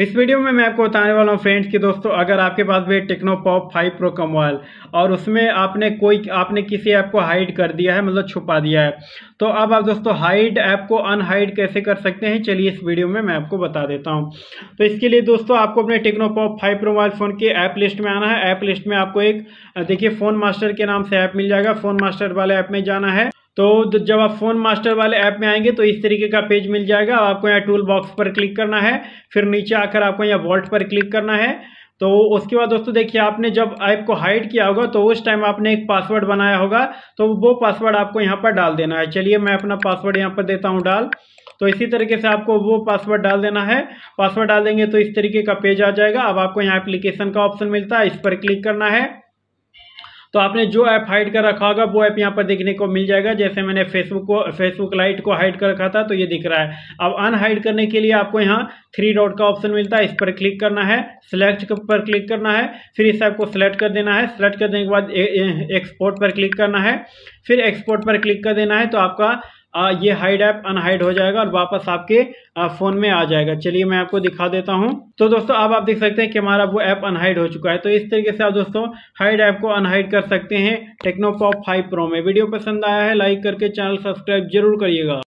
इस वीडियो में मैं आपको बताने वाला हूँ फ्रेंड्स कि दोस्तों अगर आपके पास भी टेक्नो पॉप फाइव प्रो का मोबाइल और उसमें आपने कोई आपने किसी ऐप को हाइड कर दिया है मतलब छुपा दिया है तो अब आप दोस्तों हाइड ऐप को अनहाइड कैसे कर सकते हैं चलिए इस वीडियो में मैं आपको बता देता हूँ तो इसके लिए दोस्तों आपको अपने Tecno Pop five pro mobile phone के ऐप लिस्ट में आना है ऐप लिस्ट में आपको एक देखिए फ़ोन मास्टर के नाम से ऐप मिल जाएगा फ़ोन मास्टर वाले ऐप में जाना है तो जब आप फ़ोन मास्टर वाले ऐप में आएंगे तो इस तरीके का पेज मिल जाएगा आपको यहाँ टूल बॉक्स पर क्लिक करना है फिर नीचे आकर आपको यहाँ वॉल्ट पर क्लिक करना है तो उसके बाद दोस्तों देखिए आपने जब ऐप को हाइड किया होगा तो उस टाइम आपने एक पासवर्ड बनाया होगा तो वो पासवर्ड आपको यहाँ पर डाल देना है चलिए मैं अपना पासवर्ड यहाँ पर देता हूँ डाल तो इसी तरीके से आपको वो पासवर्ड डाल देना है पासवर्ड डाल देंगे तो इस तरीके का पेज आ जाएगा अब आपको यहाँ एप्लीकेशन का ऑप्शन मिलता है इस पर क्लिक करना है तो आपने जो ऐप हाइड कर रखा होगा वो ऐप यहाँ पर देखने को मिल जाएगा जैसे मैंने फेसबुक को फेसबुक लाइट को हाइड कर रखा था तो ये दिख रहा है अब अनहाइड करने के लिए आपको यहाँ थ्री डॉट का ऑप्शन मिलता है इस पर क्लिक करना है सिलेक्ट पर क्लिक करना है फिर इस ऐप को सिलेक्ट कर देना है सिलेक्ट कर देने के बाद एक्सपोर्ट पर क्लिक करना है फिर एक्सपोर्ट पर क्लिक कर देना है तो आपका आ, ये हाइड ऐप अनहाइड हो जाएगा और वापस आपके फ़ोन में आ जाएगा चलिए मैं आपको दिखा देता हूँ तो दोस्तों अब आप देख सकते हैं कि हमारा वो ऐप अनहाइड हो चुका है तो इस तरीके से आप दोस्तों हाइड ऐप को अनहाइड कर सकते हैं टेक्नोपॉप फाइव प्रो में वीडियो पसंद आया है लाइक करके चैनल सब्सक्राइब जरूर करिएगा